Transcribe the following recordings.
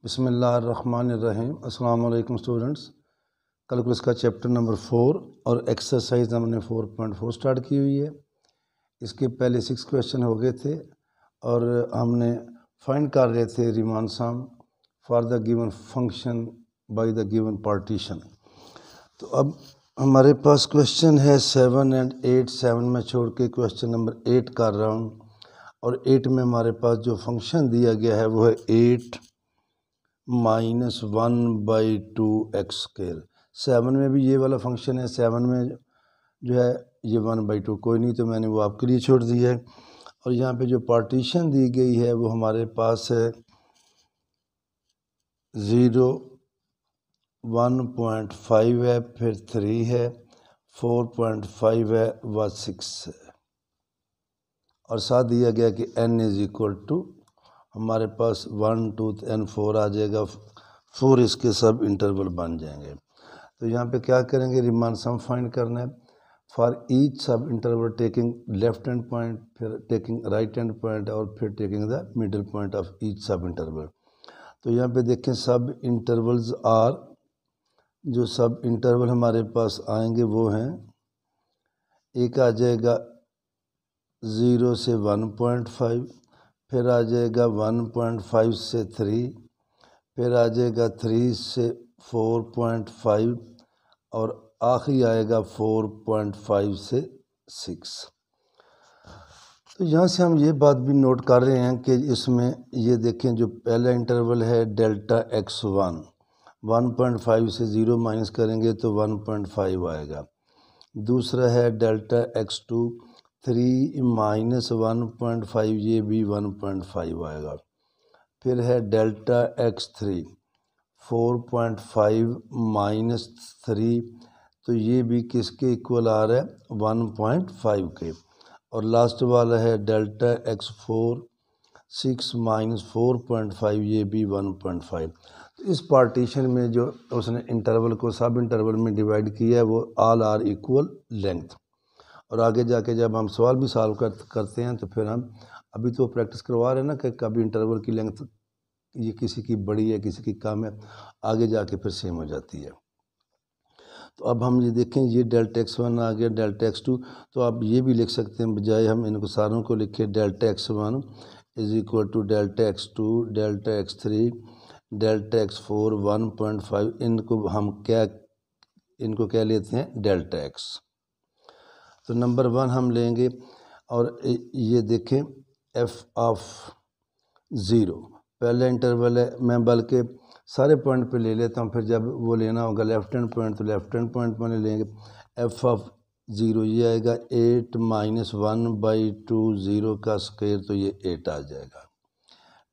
बसमीम् अल्लाम स्टूडेंट्स कल को इसका चैप्टर नंबर फोर और एक्सरसाइज हमने फोर पॉइंट फोर स्टार्ट की हुई है इसके पहले सिक्स क्वेश्चन हो गए थे और हमने फाइंड कर रहे थे Riemann sum for the given function by the given partition तो अब हमारे पास क्वेश्चन है सेवन एंड एट सेवन में छोड़ के क्वेश्चन नंबर एट कर रहा हूँ और एट में हमारे पास जो फंक्शन दिया गया है वो है eight minus one by two x square seven में भी ये वाला फंक्शन है सेवन में जो है ये वन बाई टू कोई नहीं तो मैंने वो आपके लिए छोड़ दी है और यहाँ पे जो पार्टीशन दी गई है वो हमारे पास है ज़ीरो वन पॉइंट फाइव है फिर थ्री है फोर पॉइंट फाइव है व सिक्स है और साथ दिया गया कि एन इज़ इक्वल टू हमारे पास वन टू एन फोर आ जाएगा फोर इसके सब इंटरवल बन जाएंगे तो यहाँ पे क्या करेंगे रिमान सम फाइंड करना है for each sub interval taking left hand point फिर टेकिंग राइट हैंड पॉइंट और फिर taking the middle point of each sub interval तो यहाँ पे देखें सब इंटरवल्स आर जो सब इंटरवल हमारे पास आएंगे वो हैं एक आ जाएगा ज़ीरो से वन पॉइंट फाइव फिर आ जाएगा वन पॉइंट फाइव से थ्री फिर आ जाएगा थ्री से फोर पॉइंट फाइव और आखिरी आएगा फोर पॉइंट फाइव से सिक्स तो यहाँ से हम ये बात भी नोट कर रहे हैं कि इसमें ये देखें जो पहला इंटरवल है delta x one one point five से ज़ीरो माइनस करेंगे तो वन पॉइंट फाइव आएगा दूसरा है delta x two three minus one point five ये भी वन पॉइंट फाइव आएगा फिर है delta x three four point five minus three तो ये भी किसके इक्वल आ रहा है वन पॉइंट फाइव के और लास्ट वाला है delta x four six minus four point five ये भी वन पॉइंट फाइव तो इस पार्टीशन में जो उसने इंटरवल को सब इंटरवल में डिवाइड किया है वो आल आर इक्वल लेंथ और आगे जाके जब हम सवाल भी सॉल्व कर, करते हैं तो फिर हम अभी तो प्रैक्टिस करवा रहे हैं ना कि कभी इंटरवल की लेंथ ये किसी की बड़ी है किसी की कम है आगे जाके फिर सेम हो जाती है तो अब हम ये देखें ये डेल्ट एक्स वन आ गया डेल्टा एक्स टू तो आप ये भी लिख सकते हैं बजाय हम इनको सारों को लिखे delta x one is equal to delta x two delta x three delta x four one point five इनको हम क्या इनको क्या लेते हैं डेल्ट एक्स तो नंबर वन हम लेंगे और ये देखें एफ़ ऑफ ज़ीरो पहले इंटरवल है मैं बल्कि सारे पॉइंट पे ले लेता हूँ फिर जब वो लेना होगा लेफ्ट हैंड पॉइंट तो लेफ्ट हैंड पॉइंट मैंने लेंगे एफ़ ऑफ ज़ीरो ये आएगा eight minus one by two zero का स्क्वायर तो ये एट आ जाएगा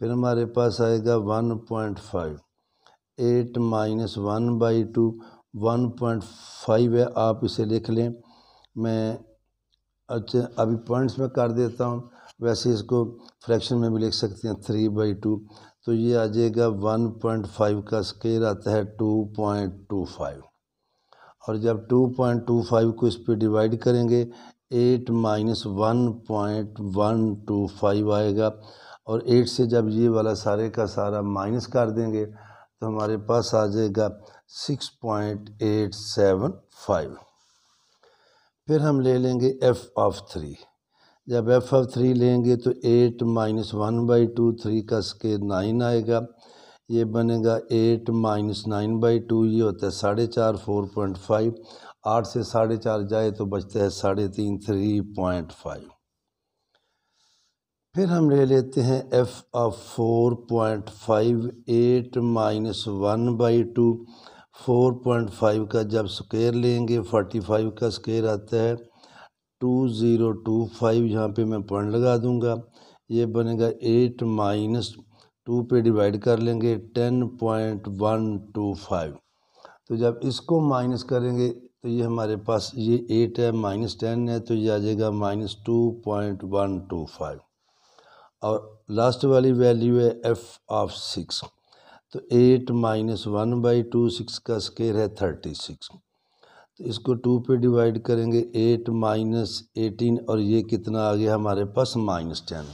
फिर हमारे पास आएगा one point five eight minus one by two one point five है आप इसे लिख लें मैं अच्छा अभी पॉइंट्स में कर देता हूँ वैसे इसको फ्रैक्शन में भी लिख सकते हैं थ्री बाई टू तो ये आ जाएगा वन पॉइंट फाइव का स्केयर आता है टू पॉइंट टू फाइव और जब टू पॉइंट टू फाइव को इस पर डिवाइड करेंगे eight minus one point one two five आएगा और एट से जब ये वाला सारे का सारा माइनस कर देंगे तो हमारे पास आ जाएगा six point eight seven five फिर हम ले लेंगे एफ़ ऑफ थ्री जब एफ़ ऑफ थ्री लेंगे तो eight minus one by two three का स्के नाइन आएगा ये बनेगा eight minus nine by two ये होता है साढ़े चार फोर पॉइंट फाइव आठ से साढ़े चार जाए तो बचता है साढ़े तीन थ्री पॉइंट फाइव फिर हम ले लेते हैं f of four point five eight minus one by two four point five का जब स्क्वायर लेंगे फोर्टी फाइव का स्क्वायर आता है टू ज़ीरो टू फाइव यहाँ पर मैं पॉइंट लगा दूँगा ये बनेगा एट माइनस टू पे डिवाइड कर लेंगे ten point one two five तो जब इसको माइनस करेंगे तो ये हमारे पास ये एट है माइनस टेन है तो ये आ जाएगा minus two point one two five और लास्ट वाली वैल्यू है एफ़ ऑफ सिक्स तो eight minus one by two six का स्केयर है थर्टी सिक्स तो इसको टू पे डिवाइड करेंगे एट माइनस एटीन और ये कितना आ गया हमारे पास माइनस टेन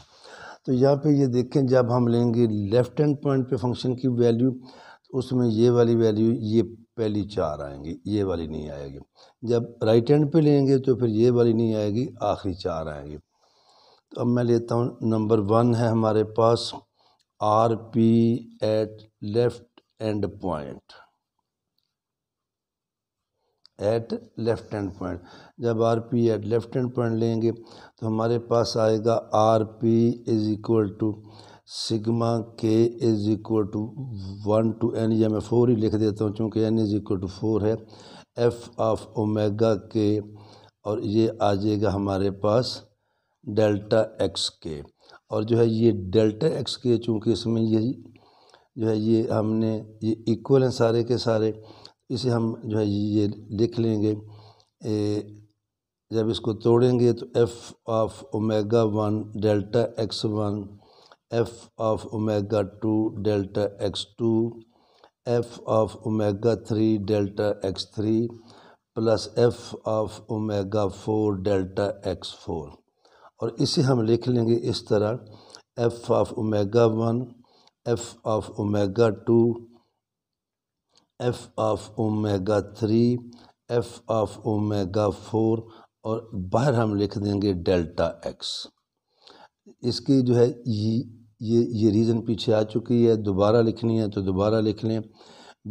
तो यहाँ पे ये देखें जब हम लेंगे लेफ्ट हैंड पॉइंट पे फंक्शन की वैल्यू तो उसमें ये वाली वैल्यू ये पहली चार आएंगी ये वाली नहीं आएगी जब राइट हैंड पे लेंगे तो फिर ये वाली नहीं आएगी आखिरी चार आएंगी तो अब मैं लेता हूँ नंबर वन है हमारे पास R P at left end point at left end point जब R P at left end point लेंगे तो हमारे पास आएगा R P is equal to sigma k is equal to one two n या मैं फोर ही लिख देता हूँ चूँकि n is equal to four है एफ ऑफ ओमेगा के और ये आ जाएगा हमारे पास डेल्टा एक्स के और जो है ये डेल्टा एक्स के चूँकि इसमें ये जो है ये हमने ये इक्वल हैं सारे के सारे इसे हम जो है ये लिख लेंगे ए, जब इसको तोड़ेंगे तो f of omega one delta x one f of omega two delta x two f of omega three delta x three plus f of omega four delta x four और इसे हम लिख लेंगे इस तरह f of omega one f of omega 2 f of omega 3 f of omega 4 और बाहर हम लिख देंगे डेल्टा एक्स इसकी जो है ये ये ये रीज़न पीछे आ चुकी है दोबारा लिखनी है तो दोबारा लिख लें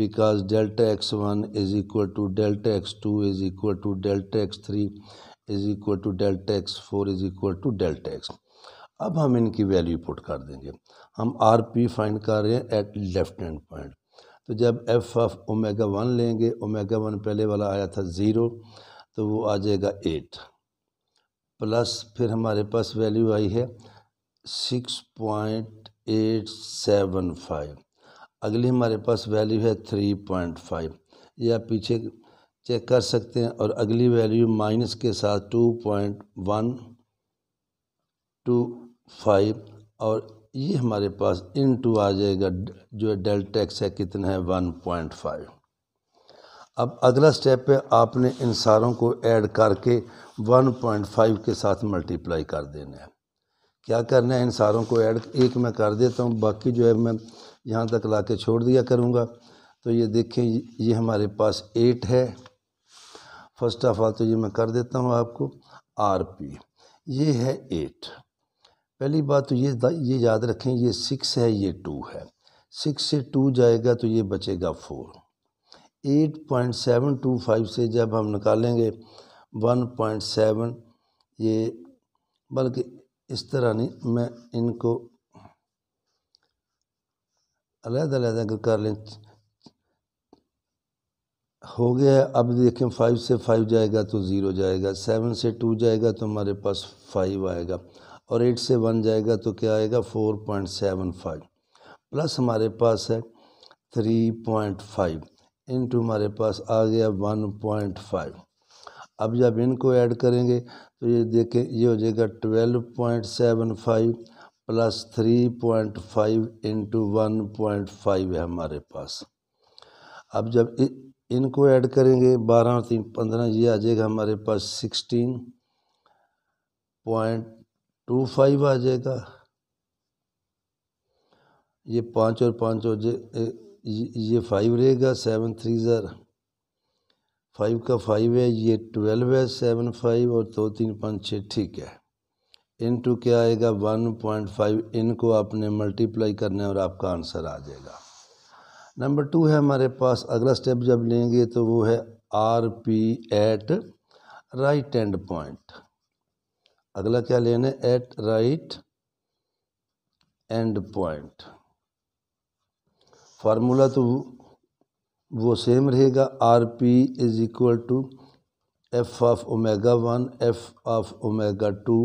because delta x one is equal to delta x two is equal to delta x three is equal to delta x four is equal to delta x अब हम इनकी वैल्यू पुट कर देंगे हम आर पी फाइंड कर रहे हैं eight left hand point तो जब एफ एफ ओमेगा वन लेंगे ओमेगा वन पहले वाला आया था ज़ीरो तो वो आ जाएगा एट प्लस फिर हमारे पास वैल्यू आई है six point eight seven five अगली हमारे पास वैल्यू है थ्री पॉइंट फाइव या पीछे चेक कर सकते हैं और अगली वैल्यू माइनस के साथ two point one two five और ये हमारे पास इन टू आ जाएगा जो डेल्टा एक्स है कितना है वन पॉइंट फाइव अब अगला स्टेप है आपने इन सारों को ऐड करके वन पॉइंट फाइव के साथ मल्टीप्लाई कर देना है क्या करना है इन सारों को ऐड एक मैं कर देता हूँ बाकी जो है मैं यहाँ तक ला के छोड़ दिया करूँगा तो ये देखें ये हमारे पास एट है फर्स्ट ऑफ ऑल तो ये मैं कर देता हूँ आपको आर पी ये है एट पहली बात तो ये ये याद रखें ये सिक्स है ये टू है सिक्स से टू जाएगा तो ये बचेगा four eight point seven two five से जब हम निकालेंगे वन पॉइंट सेवन ये बल्कि इस तरह नहीं मैं इनको अलग अलग अगर कर लें हो गया है अब देखें फाइव से फाइव जाएगा तो ज़ीरो जाएगा सेवन से टू जाएगा तो हमारे पास फाइव आएगा और एट से वन जाएगा तो क्या आएगा four point seven five plus हमारे पास है थ्री पॉइंट फाइव इंटू हमारे पास आ गया वन पॉइंट फाइव अब जब इनको ऐड करेंगे तो ये देखें ये हो जाएगा twelve point seven five plus three point five into one point five है हमारे पास अब जब इ, इनको ऐड करेंगे बारह तीन पंद्रह ये आ जाएगा हमारे पास सिक्सटीन पॉइंट टू फाइव आ जाएगा ये पाँच और पाँच और ये फाइव रहेगा सेवन थ्री ज़र फाइव का फाइव है ये ट्वेल्व है सेवन फाइव और दो तीन पाँच छः ठीक है इन टू क्या आएगा वन पॉइंट फाइव इनको आपने मल्टीप्लाई करना है और आपका आंसर आ जाएगा नंबर टू है हमारे पास अगला स्टेप जब लेंगे तो वो है R P at right end point अगला क्या लेना है at right end point formula तो वो सेम रहेगा R P is equal to f of omega one f of omega two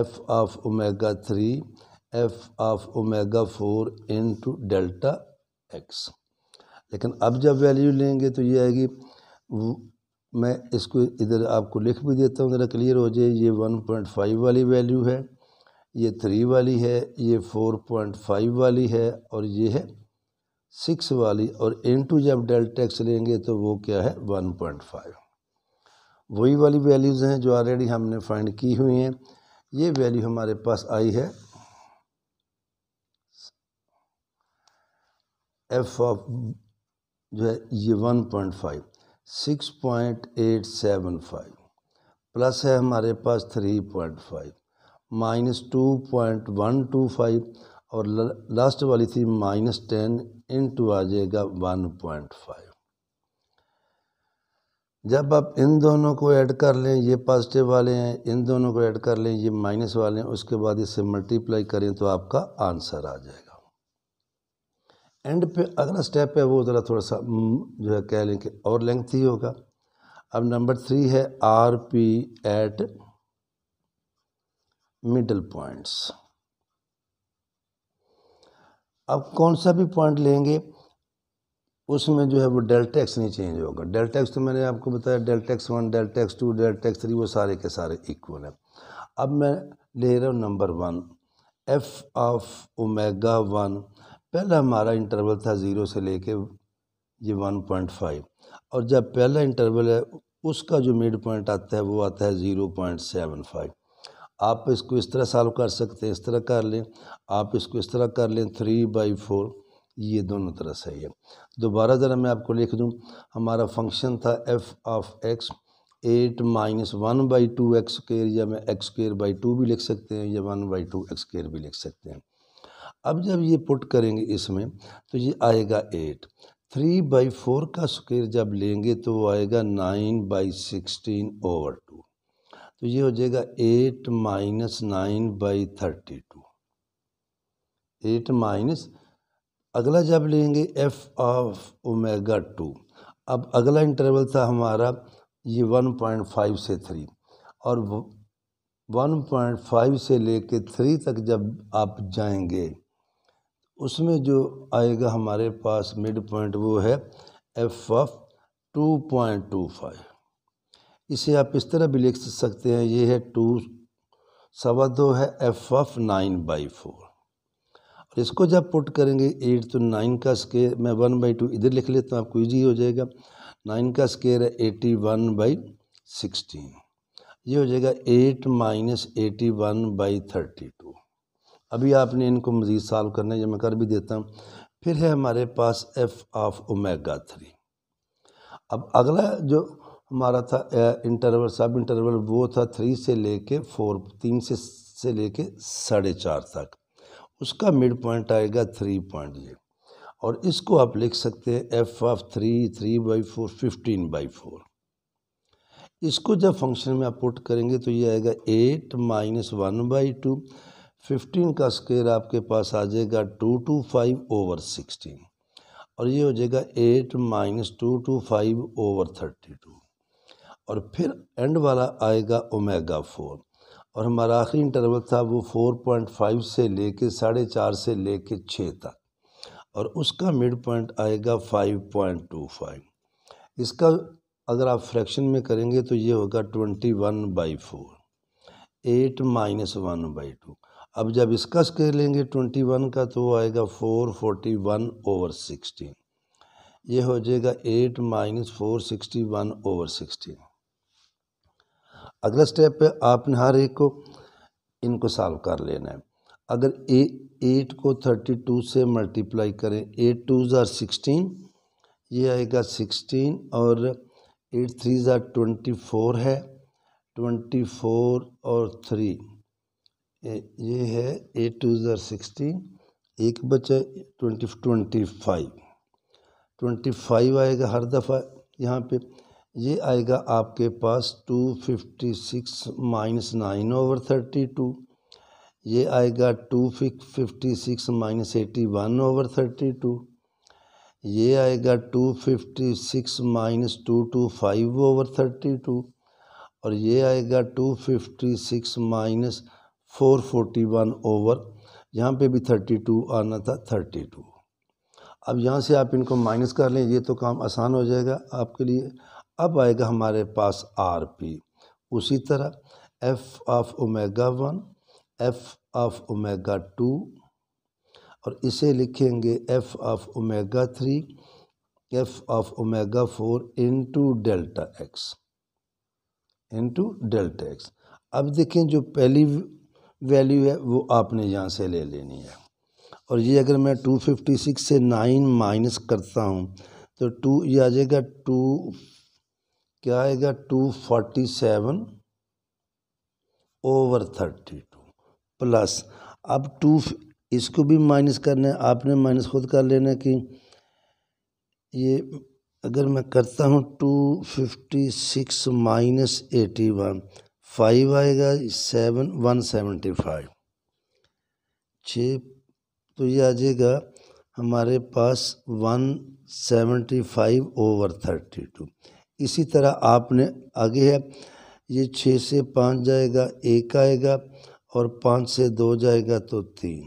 f of omega three f of omega four into delta x लेकिन अब जब value लेंगे तो ये आएगी मैं इसको इधर आपको लिख भी देता हूँ ज़रा क्लियर हो जाए ये वन पॉइंट फाइव वाली वैल्यू है ये थ्री वाली है ये फोर पॉइंट फाइव वाली है और ये है सिक्स वाली और इन टू जब डेल्टा एक्स लेंगे तो वो क्या है वन पॉइंट फाइव वही वाली वैल्यूज़ हैं जो ऑलरेडी हमने फाइंड की हुई हैं ये वैल्यू हमारे पास आई है एफ ऑफ जो है ये one point five six point eight seven five plus है हमारे पास three point five minus two point one two five और लास्ट वाली थी माइनस टेन इन टू आ जाएगा वन पॉइंट फाइव जब आप इन दोनों को ऐड कर लें ये पॉजिटिव वाले हैं इन दोनों को ऐड कर लें ये माइनस वाले हैं उसके बाद इसे मल्टीप्लाई करें तो आपका आंसर आ जाएगा एंड पे अगला स्टेप है वो ज़रा थोड़ा सा हम्म, जो है कह लें कि और लेंथ ही होगा अब नंबर थ्री है R P at middle points अब कौन सा भी पॉइंट लेंगे उसमें जो है वो डेल्टा एक्स नहीं चेंज होगा डेल्टा एक्स तो मैंने आपको बताया delta x one delta x two delta x three वो सारे के सारे इक्वल है अब मैं ले रहा हूँ number one f of omega one पहला हमारा इंटरवल था ज़ीरो से लेके ये वन पॉइंट फाइव और जब पहला इंटरवल है उसका जो मिड पॉइंट आता है वो आता है ज़ीरो पॉइंट सेवन फाइव आप इसको इस तरह सॉल्व कर सकते हैं इस तरह कर लें आप इसको इस तरह कर लें थ्री बाई फोर ये दोनों तरह सही है दोबारा ज़रा मैं आपको लिख दूँ हमारा फंक्शन था f of x eight minus one by two x square या मैं एक्स स्केयर बाई टू भी लिख सकते हैं या one by two x square भी लिख सकते हैं अब जब ये पुट करेंगे इसमें तो ये आएगा एट थ्री बाई फोर का स्क्वेयर जब लेंगे तो वो आएगा nine by sixteen over two तो ये हो जाएगा eight minus nine by thirty two eight minus अगला जब लेंगे एफ ऑफ ओमेगा टू अब अगला इंटरवल था हमारा ये वन पॉइंट फाइव से थ्री और वन पॉइंट फाइव से लेके थ्री तक जब आप जाएंगे उसमें जो आएगा हमारे पास मिड पॉइंट वो है f of two point two five इसे आप इस तरह भी लिख सकते हैं ये है टू सवा दो है f of nine by four और इसको जब पुट करेंगे एट तो नाइन का स्केयर मैं वन बाई टू इधर लिख लेता हूँ आपको ईजी हो जाएगा नाइन का स्केयर है एटी वन बाई सिक्सटीन ये हो जाएगा eight minus eighty one by thirty two अभी आपने इनको मज़ीद सॉल्व करना है जो मैं कर भी देता हूँ फिर है हमारे पास एफ़ ऑफ ओमेगा थ्री अब अगला जो हमारा था इंटरवल सब इंटरवल वो था थ्री से ले कर फोर तीन से से ले कर साढ़े चार तक उसका मिड पॉइंट आएगा थ्री पॉइंट ये और इसको आप लिख सकते हैं f of three three by four fifteen by four इसको जब फंक्शन में आप पुट करेंगे तो ये आएगा eight minus one by two fifteen का स्केयर आपके पास आ जाएगा two two five over sixteen और ये हो जाएगा eight minus two two five over thirty two और फिर एंड वाला आएगा ओमेगा फोर और हमारा आखिरी इंटरवल था वो फोर पॉइंट फाइव से ले कर साढ़े चार से ले कर छः तक और उसका मिड पॉइंट आएगा फाइव पॉइंट टू फाइव इसका अगर आप फ्रैक्शन में करेंगे तो ये होगा twenty one by four eight minus one by two अब जब इसका कर लेंगे ट्वेंटी वन का तो आएगा four forty one over sixteen ये हो जाएगा eight minus four sixty one over sixteen अगला स्टेप है आपने हर एक को इनको सॉल्व कर लेना है अगर ए एट को थर्टी टू से मल्टीप्लाई करें एट टू ज़ार सिक्सटीन ये आएगा सिक्सटीन और एट थ्री ज़ार ट्वेंटी फोर है ट्वेंटी फोर और थ्री ये है ए टू जर सिक्सटी एक बचा twenty twenty five twenty five आएगा हर दफ़ा यहाँ पे ये आएगा आपके पास two fifty six minus nine over thirty two ये आएगा two fifty six minus eighty one over thirty two ये आएगा two fifty six minus two two five over thirty two और ये आएगा two fifty six minus four forty one over यहाँ पे भी थर्टी टू आना था थर्टी टू अब यहाँ से आप इनको माइनस कर लें ये तो काम आसान हो जाएगा आपके लिए अब आएगा हमारे पास आर पी उसी तरह f of omega one f of omega two और इसे लिखेंगे f of omega three f of omega four into delta x into delta x अब देखें जो पहली वैल्यू है वो आपने यहाँ से ले लेनी है और ये अगर मैं 256 से 9 माइनस करता हूँ तो टू ये आ जाएगा टू क्या आएगा 247 ओवर टू प्लस अब टू इसको भी माइनस करना है आपने माइनस खुद कर लेना कि ये अगर मैं करता हूँ 256 माइनस एटी वन फाइव आएगा सेवन वन सेवेंटी फाइव छ तो ये आ जाएगा हमारे पास one seventy five over thirty two इसी तरह आपने आगे है ये छः से पाँच जाएगा एक आएगा और पाँच से दो जाएगा तो तीन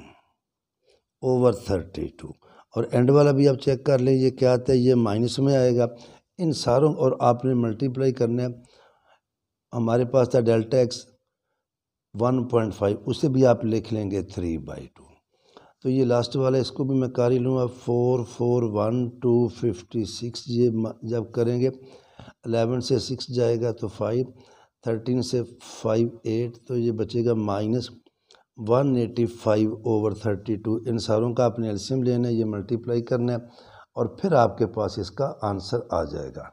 ओवर थर्टी टू और एंड वाला भी आप चेक कर लें ये क्या आता है ये माइनस में आएगा इन सारों और आपने मल्टीप्लाई करना है हमारे पास था delta x one point five उसे भी आप लिख लेंगे थ्री बाई टू तो ये लास्ट वाला इसको भी मैं कारी लूँगा four four one two fifty six ये जब करेंगे अलेवन से सिक्स जाएगा तो फाइव थर्टीन से फाइव एट तो ये बचेगा minus one eighty five over thirty two इन सारों का आपने एल्शियम लेना है ये मल्टीप्लाई करना है और फिर आपके पास इसका आंसर आ जाएगा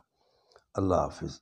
अल्लाह हाफिज़